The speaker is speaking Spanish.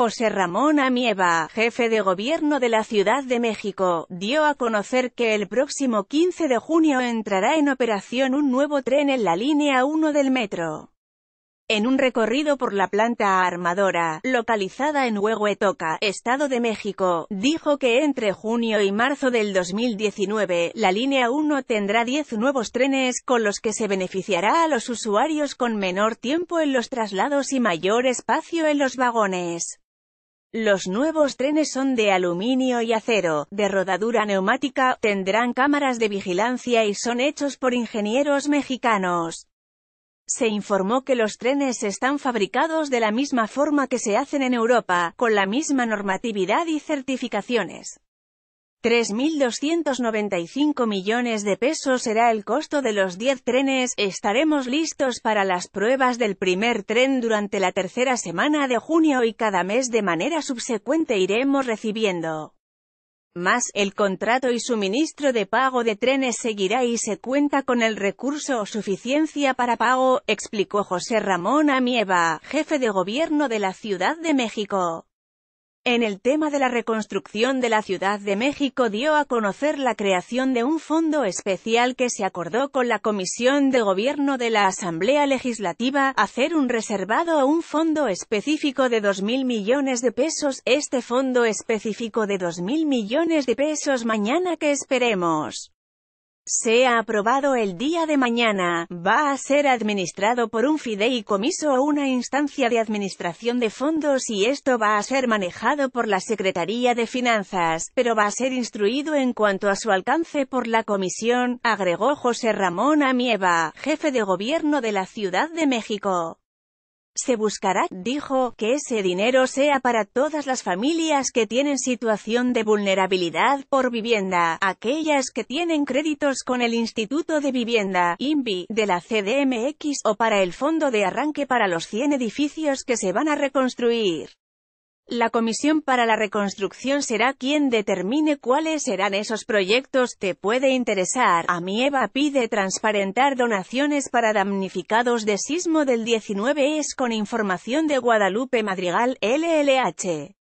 José Ramón Amieva, jefe de gobierno de la Ciudad de México, dio a conocer que el próximo 15 de junio entrará en operación un nuevo tren en la línea 1 del metro. En un recorrido por la planta armadora, localizada en Huehuetoca, Estado de México, dijo que entre junio y marzo del 2019, la línea 1 tendrá 10 nuevos trenes, con los que se beneficiará a los usuarios con menor tiempo en los traslados y mayor espacio en los vagones. Los nuevos trenes son de aluminio y acero, de rodadura neumática, tendrán cámaras de vigilancia y son hechos por ingenieros mexicanos. Se informó que los trenes están fabricados de la misma forma que se hacen en Europa, con la misma normatividad y certificaciones. 3.295 millones de pesos será el costo de los 10 trenes, estaremos listos para las pruebas del primer tren durante la tercera semana de junio y cada mes de manera subsecuente iremos recibiendo más, el contrato y suministro de pago de trenes seguirá y se cuenta con el recurso o suficiencia para pago, explicó José Ramón Amieva, jefe de gobierno de la Ciudad de México. En el tema de la reconstrucción de la Ciudad de México dio a conocer la creación de un fondo especial que se acordó con la Comisión de Gobierno de la Asamblea Legislativa, hacer un reservado a un fondo específico de 2.000 millones de pesos, este fondo específico de 2.000 millones de pesos mañana que esperemos sea aprobado el día de mañana, va a ser administrado por un fideicomiso o una instancia de administración de fondos y esto va a ser manejado por la Secretaría de Finanzas, pero va a ser instruido en cuanto a su alcance por la comisión, agregó José Ramón Amieva, jefe de gobierno de la Ciudad de México. Se buscará, dijo, que ese dinero sea para todas las familias que tienen situación de vulnerabilidad por vivienda, aquellas que tienen créditos con el Instituto de Vivienda, INVI, de la CDMX o para el Fondo de Arranque para los 100 edificios que se van a reconstruir. La Comisión para la Reconstrucción será quien determine cuáles serán esos proyectos. Te puede interesar. A mi Eva pide transparentar donaciones para damnificados de sismo del 19 es con información de Guadalupe Madrigal, LLH.